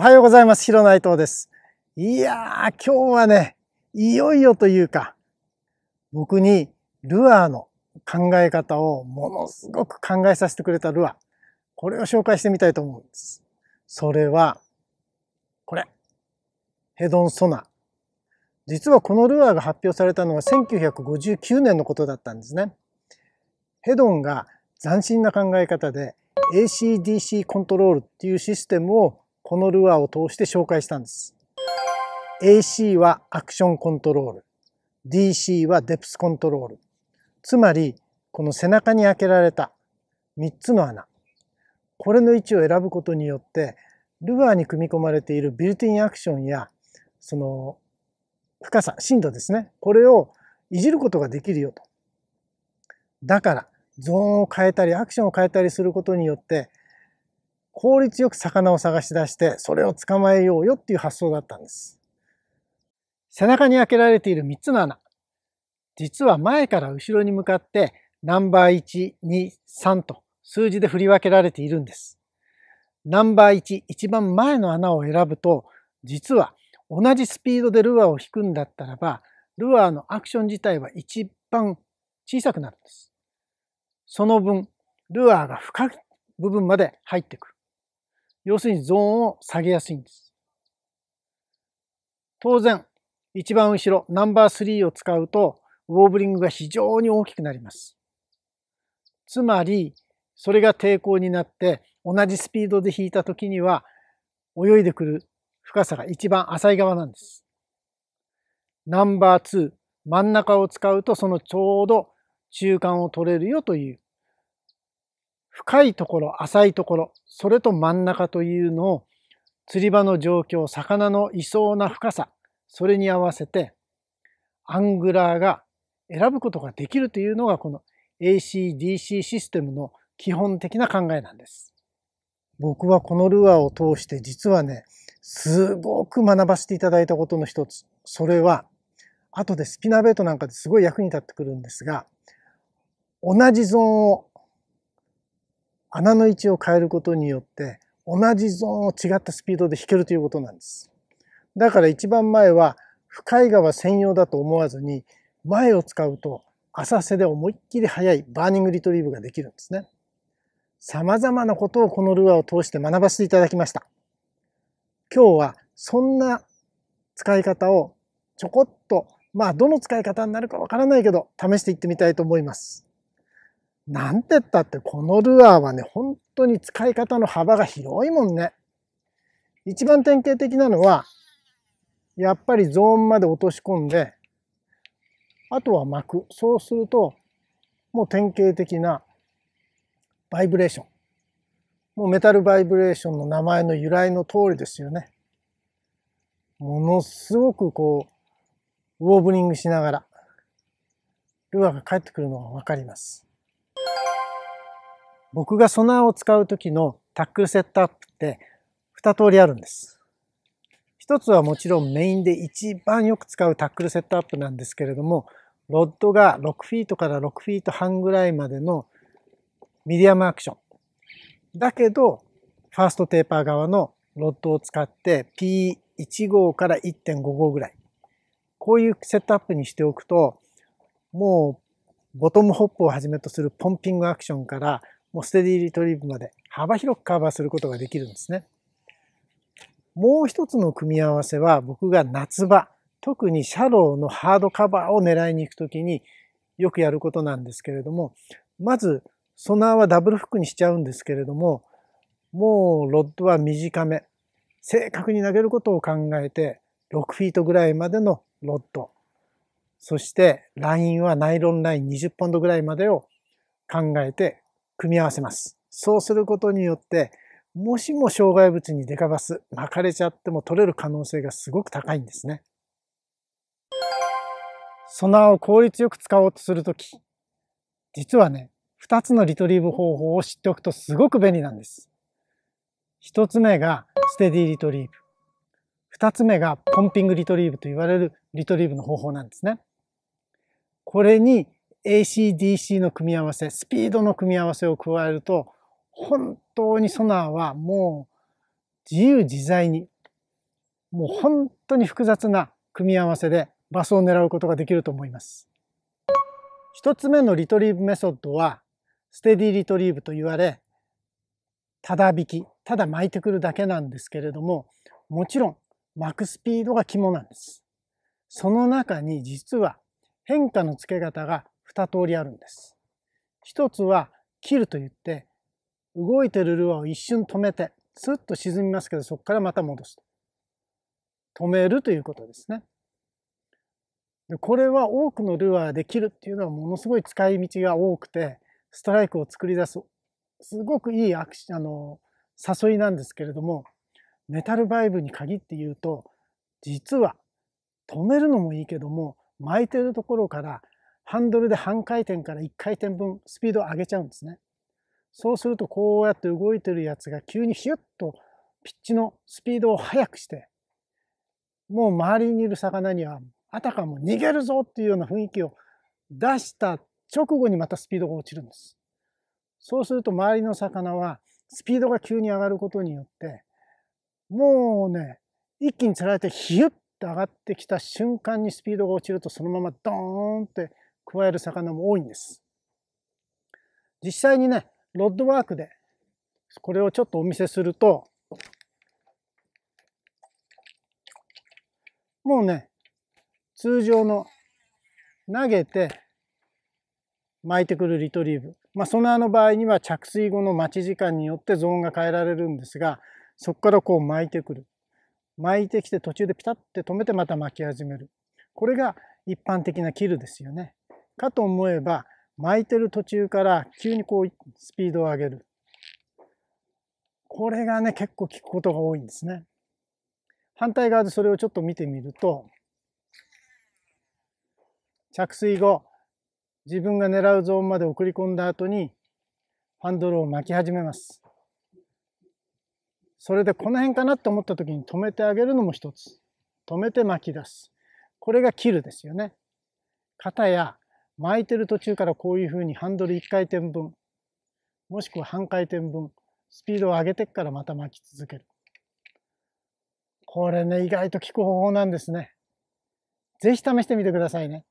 おはようございます。広内藤です。いやー、今日はね、いよいよというか、僕にルアーの考え方をものすごく考えさせてくれたルアー。これを紹介してみたいと思うんです。それは、これ。ヘドンソナー。実はこのルアーが発表されたのは1959年のことだったんですね。ヘドンが斬新な考え方で ACDC コントロールっていうシステムをこのルアーを通して紹介したんです。AC はアクションコントロール、DC はデプスコントロール。つまり、この背中に開けられた3つの穴。これの位置を選ぶことによって、ルアーに組み込まれているビルティンアクションや、その深さ、深度ですね。これをいじることができるよと。だから、ゾーンを変えたり、アクションを変えたりすることによって、効率よく魚を探し出してそれを捕まえようよっていう発想だったんです。背中に開けられている3つの穴。実は前から後ろに向かってナンバー1、2、3と数字で振り分けられているんです。ナンバー1、一番前の穴を選ぶと、実は同じスピードでルアーを引くんだったらば、ルアーのアクション自体は一番小さくなるんです。その分、ルアーが深い部分まで入ってくる。要するにゾーンを下げやすいんです。当然、一番後ろ、ナンバー3を使うと、ウォーブリングが非常に大きくなります。つまり、それが抵抗になって、同じスピードで引いた時には、泳いでくる深さが一番浅い側なんです。ナンバー2、真ん中を使うと、そのちょうど中間を取れるよという深いところ、浅いところ、それと真ん中というのを、釣り場の状況、魚のいそうな深さ、それに合わせて、アングラーが選ぶことができるというのが、この ACDC システムの基本的な考えなんです。僕はこのルアーを通して実はね、すごく学ばせていただいたことの一つ。それは、後でスピナーベイトなんかですごい役に立ってくるんですが、同じゾーンを穴の位置を変えることによって同じゾーンを違ったスピードで弾けるということなんです。だから一番前は深い側専用だと思わずに前を使うと浅瀬で思いっきり速いバーニングリトリーブができるんですね。様々なことをこのルアーを通して学ばせていただきました。今日はそんな使い方をちょこっとまあどの使い方になるかわからないけど試していってみたいと思います。なんてったってこのルアーはね、本当に使い方の幅が広いもんね。一番典型的なのは、やっぱりゾーンまで落とし込んで、あとは巻く。そうすると、もう典型的なバイブレーション。もうメタルバイブレーションの名前の由来の通りですよね。ものすごくこう、ウォーブリングしながら、ルアーが帰ってくるのがわかります。僕がソナーを使う時のタックルセットアップって2通りあるんです。一つはもちろんメインで一番よく使うタックルセットアップなんですけれども、ロッドが6フィートから6フィート半ぐらいまでのミディアムアクション。だけど、ファーストテーパー側のロッドを使って P1 号から1.5号ぐらい。こういうセットアップにしておくと、もうボトムホップをはじめとするポンピングアクションからもうステディリトリーブまで幅広くカバーすることができるんですね。もう一つの組み合わせは僕が夏場、特にシャローのハードカバーを狙いに行くときによくやることなんですけれども、まずソナーはダブルフックにしちゃうんですけれども、もうロッドは短め。正確に投げることを考えて、6フィートぐらいまでのロッド。そして、ラインはナイロンライン20ポンドぐらいまでを考えて組み合わせます。そうすることによって、もしも障害物にデカバス巻かれちゃっても取れる可能性がすごく高いんですね。ソナーを効率よく使おうとするとき、実はね、2つのリトリーブ方法を知っておくとすごく便利なんです。1つ目がステディリトリーブ。2つ目がポンピングリトリーブと言われるリトリーブの方法なんですね。これに ACDC の組み合わせスピードの組み合わせを加えると本当にソナーはもう自由自在にもう本当に複雑な組み合わせでバスを狙うことができると思います。一つ目のリトリーブメソッドはステディリトリーブと言われただ引きただ巻いてくるだけなんですけれどももちろん巻くスピードが肝なんです。その中に実は変化のつけ方が2通りあるんです。1つは切ると言って動いてるルアーを一瞬止めてスッと沈みますけどそこからまた戻す。止めるということですね。でこれは多くのルアーで切るっていうのはものすごい使い道が多くてストライクを作り出すすごくいいアクシあの誘いなんですけれどもメタルバイブに限って言うと実は止めるのもいいけども巻いてるところからハンドルで半回転から1回転分スピードを上げちゃうんですね。そうするとこうやって動いてるやつが急にヒュッとピッチのスピードを速くしてもう周りにいる魚にはあたかも逃げるぞっていうような雰囲気を出した直後にまたスピードが落ちるんです。そうすると周りの魚はスピードが急に上がることによってもうね一気につられてヒュッと上がってきた瞬間にスピードが落ちるとそのままドーンって加える魚も多いんです。実際にね、ロッドワークでこれをちょっとお見せすると、もうね、通常の投げて巻いてくるリトリーブ。まあ、そナの場合には着水後の待ち時間によってゾーンが変えられるんですが、そこからこう巻いてくる。巻いてきて途中でピタッて止めてまた巻き始める。これが一般的なキルですよね。かと思えば巻いてる途中から急にこうスピードを上げるこれがね結構効くことが多いんですね反対側でそれをちょっと見てみると着水後自分が狙うゾーンまで送り込んだ後にハンドルを巻き始めますそれでこの辺かなと思った時に止めてあげるのも一つ止めて巻き出すこれが切るですよね。片や巻いてる途中からこういうふうにハンドル1回転分もしくは半回転分スピードを上げてからまた巻き続けるこれね意外と効く方法なんですね是非試してみてくださいね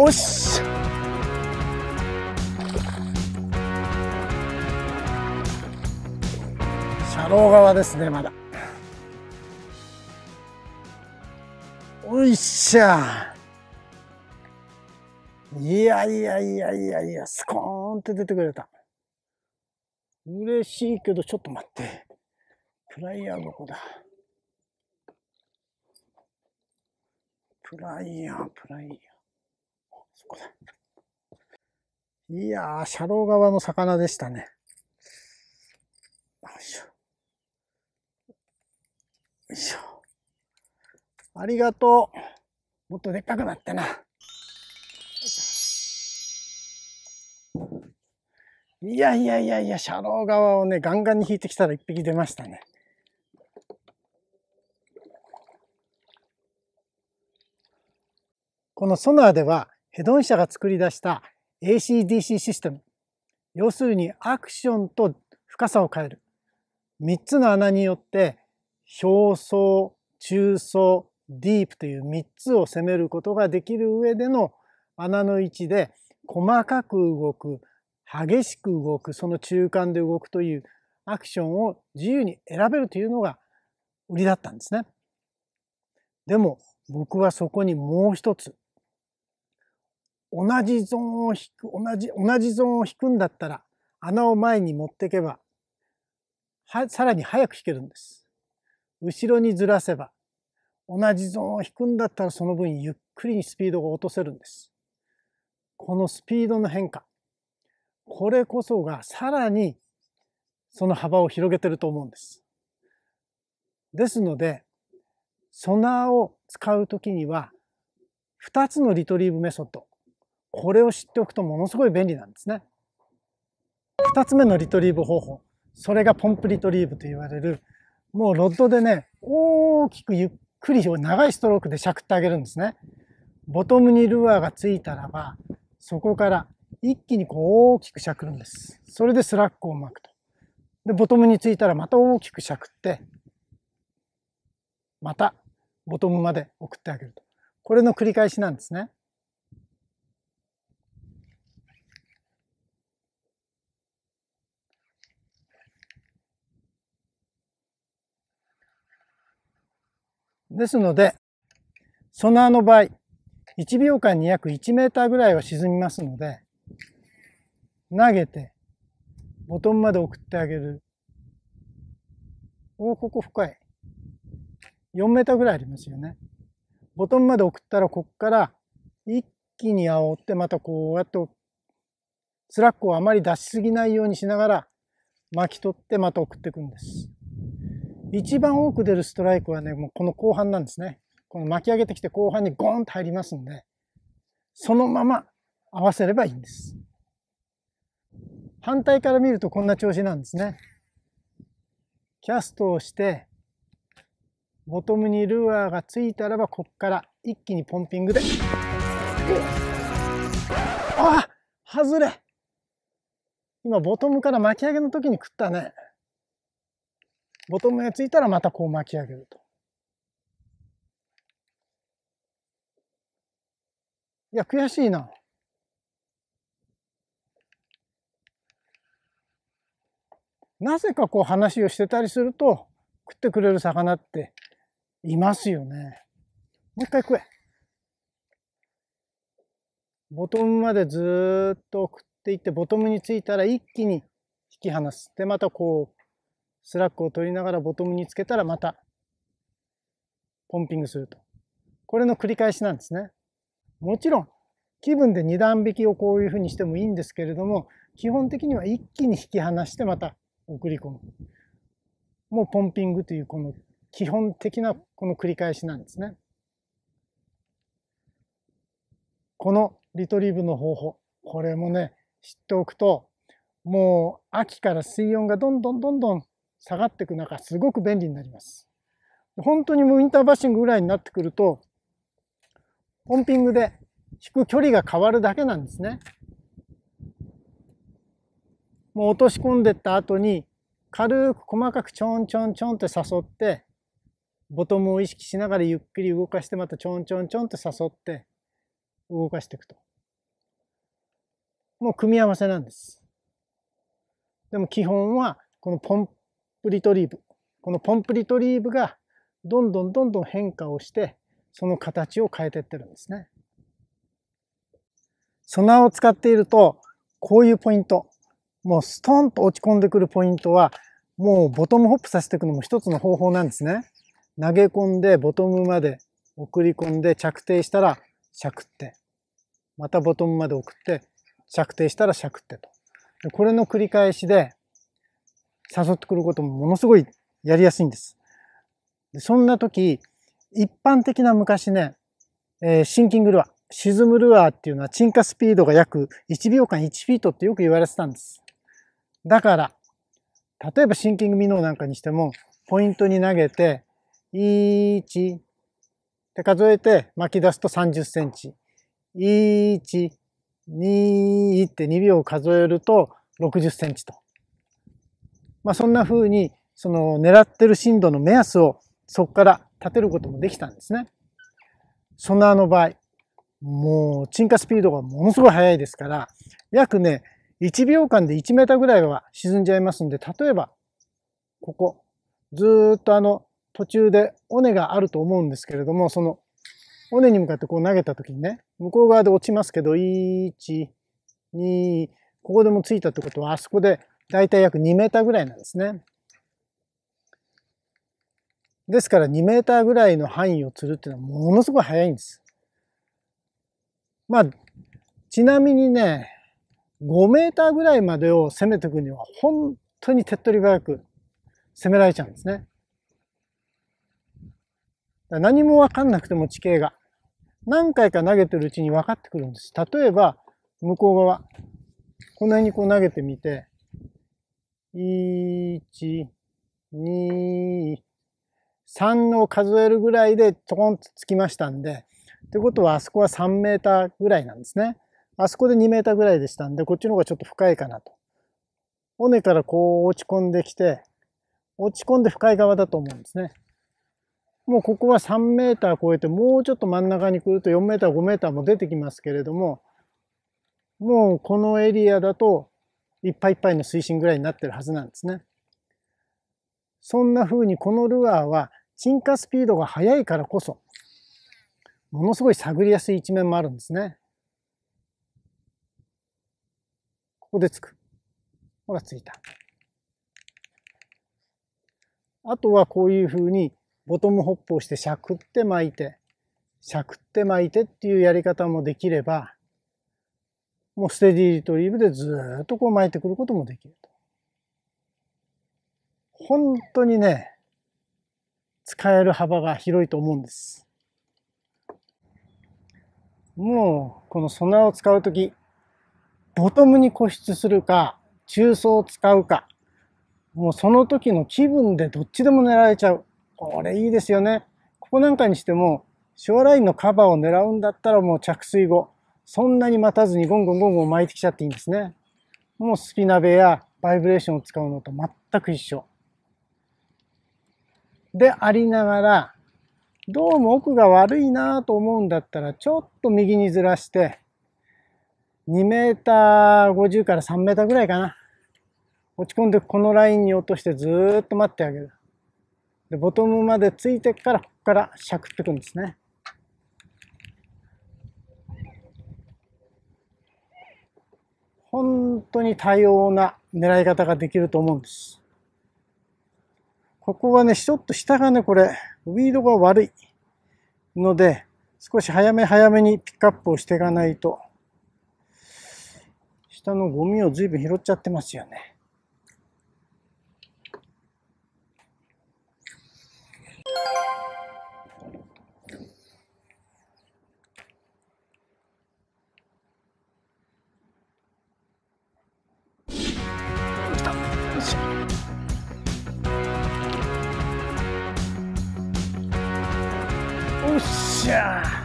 おっしゃ車両側ですねまだおいっしゃいやいやいやいやいやスコーンって出てくれた嬉しいけどちょっと待ってプライヤーどこだプライヤープライヤーいやー、ロー側の魚でしたね。よいしょ。よいしょ。ありがとう。もっとでっかくなってな。いやいやいやいや、シャロー側をね、ガンガンに引いてきたら一匹出ましたね。このソナーでは、ヘドン社が作り出した ACDC システム要するにアクションと深さを変える3つの穴によって表層中層ディープという3つを攻めることができる上での穴の位置で細かく動く激しく動くその中間で動くというアクションを自由に選べるというのが売りだったんですね。でも僕はそこにもう一つ同じゾーンを引く、同じ、同じゾーンを引くんだったら、穴を前に持っていけば、は、さらに早く引けるんです。後ろにずらせば、同じゾーンを引くんだったらその分ゆっくりにスピードが落とせるんです。このスピードの変化。これこそがさらにその幅を広げてると思うんです。ですので、ソナーを使うときには、2つのリトリーブメソッド。これを知っておくとものすごい便利なんですね。2つ目のリトリーブ方法。それがポンプリトリーブと言われる、もうロッドでね、大きくゆっくり長いストロークでしゃくってあげるんですね。ボトムにルアーがついたらば、そこから一気にこう大きくしゃくるんです。それでスラックを巻くと。で、ボトムについたらまた大きくしゃくって、またボトムまで送ってあげると。これの繰り返しなんですね。ですので、ソナーの場合、1秒間に約1メーターぐらいは沈みますので、投げて、ボトムまで送ってあげる。おお、ここ深い。4メーターぐらいありますよね。ボトムまで送ったら、こっから一気に煽って、またこうやって、スラックをあまり出しすぎないようにしながら、巻き取ってまた送っていくんです。一番多く出るストライクはね、もうこの後半なんですね。この巻き上げてきて後半にゴーンと入りますんで、そのまま合わせればいいんです。反対から見るとこんな調子なんですね。キャストをして、ボトムにルアーがついたらば、こっから一気にポンピングで。あ外れ今、ボトムから巻き上げの時に食ったね。ボトムがついたらまたこう巻き上げると。いや、悔しいな。なぜかこう話をしてたりすると食ってくれる魚っていますよね。もう一回食え。ボトムまでずっと食っていってボトムについたら一気に引き離す。でまたこうスラックを取りながらボトムにつけたらまたポンピングすると。これの繰り返しなんですね。もちろん気分で2段引きをこういうふうにしてもいいんですけれども基本的には一気に引き離してまた送り込む。もうポンピングというこの基本的なこの繰り返しなんですね。このリトリーブの方法これもね知っておくともう秋から水温がどんどんどんどん下がっていく中、すごく便利になります。本当にもうインターバッシングぐらいになってくると、ポンピングで引く距離が変わるだけなんですね。もう落とし込んでった後に、軽く細かくちょんちょんちょんって誘って、ボトムを意識しながらゆっくり動かして、またちょんちょんちょんって誘って、動かしていくと。もう組み合わせなんです。でも基本は、このポンプリトリーブこのポンプリトリーブがどんどんどんどん変化をしてその形を変えてってるんですね。ソナーを使っているとこういうポイントもうストンと落ち込んでくるポイントはもうボトムホップさせていくのも一つの方法なんですね。投げ込んでボトムまで送り込んで着底したらしゃくってまたボトムまで送って着底したらしゃくってとこれの繰り返しで誘ってくることもものすごいやりやすいんです。そんな時、一般的な昔ね、シンキングルアー、沈むルアーっていうのは沈下スピードが約1秒間1フィートってよく言われてたんです。だから、例えばシンキングミノーなんかにしても、ポイントに投げて、1って数えて巻き出すと30センチ。1、2って2秒数えると60センチと。まあ、そんな風に、その狙ってる震度の目安をそこから立てることもできたんですね。そのあの場合、もう沈下スピードがものすごい速いですから、約ね、1秒間で1メーターぐらいは沈んじゃいますんで、例えば、ここ、ずっとあの、途中で尾根があると思うんですけれども、その、尾根に向かってこう投げた時にね、向こう側で落ちますけど、1、2、ここでもついたってことは、あそこでだいたい約2メーターぐらいなんですね。ですから2メーターぐらいの範囲を釣るっていうのはものすごい早いんです。まあ、ちなみにね、5メーターぐらいまでを攻めていくには本当に手っ取り早く攻められちゃうんですね。何もわかんなくても地形が。何回か投げてるうちに分かってくるんです。例えば、向こう側、こんなにこう投げてみて、1、2、3の数えるぐらいでょこんとつきましたんで、ってことはあそこは3メーターぐらいなんですね。あそこで2メーターぐらいでしたんで、こっちの方がちょっと深いかなと。尾根からこう落ち込んできて、落ち込んで深い側だと思うんですね。もうここは3メーター超えて、もうちょっと真ん中に来ると4メーター、5メーターも出てきますけれども、もうこのエリアだといっぱいいっぱいの水深ぐらいになってるはずなんですね。そんな風にこのルアーは沈下スピードが速いからこそものすごい探りやすい一面もあるんですね。ここでつく。ほらついた。あとはこういう風にボトムホップをしてしゃくって巻いてしゃくって巻いてっていうやり方もできればもうステディリトリーブでずっとこう巻いてくることもできると。本当にね、使える幅が広いと思うんです。もう、このソナーを使うとき、ボトムに固執するか、中層を使うか、もうその時の気分でどっちでも狙えちゃう。これいいですよね。ここなんかにしても、ショラインのカバーを狙うんだったらもう着水後、そんなに待たずにゴンゴンゴンゴン巻いてきちゃっていいんですね。もうスピナベやバイブレーションを使うのと全く一緒。でありながら、どうも奥が悪いなと思うんだったら、ちょっと右にずらして、2メーター50から3メーターぐらいかな。落ち込んでこのラインに落としてずっと待ってあげる。で、ボトムまでついてから、ここからしゃくってくんですね。本当に多様な狙い方ができると思うんです。ここがね、ちょっと下がね、これ、ウィードが悪いので、少し早め早めにピックアップをしていかないと、下のゴミを随分拾っちゃってますよね。ゃ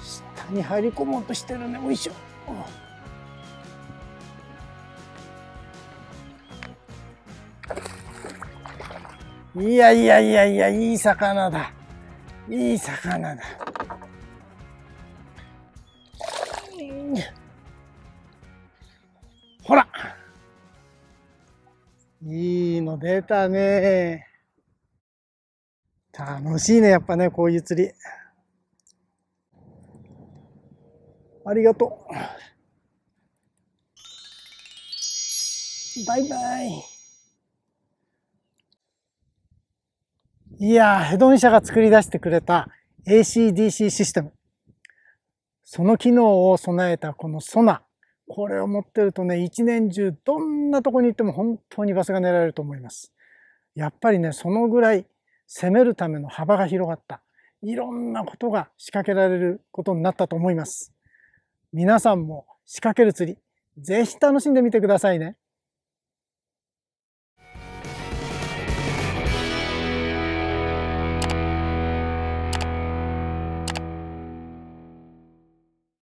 下に入り込もうとしてるねおいしょいやいやいやいやいい魚だいい魚だ出たね。楽しいね、やっぱね、こういう釣り。ありがとう。バイバイ。いやー、ヘドン社が作り出してくれた ACDC システム。その機能を備えたこのソナ。これを持ってるとね、一年中どんなとこに行っても本当にバスが狙えると思います。やっぱりね、そのぐらい攻めるための幅が広がった。いろんなことが仕掛けられることになったと思います。皆さんも仕掛ける釣り、ぜひ楽しんでみてくださいね。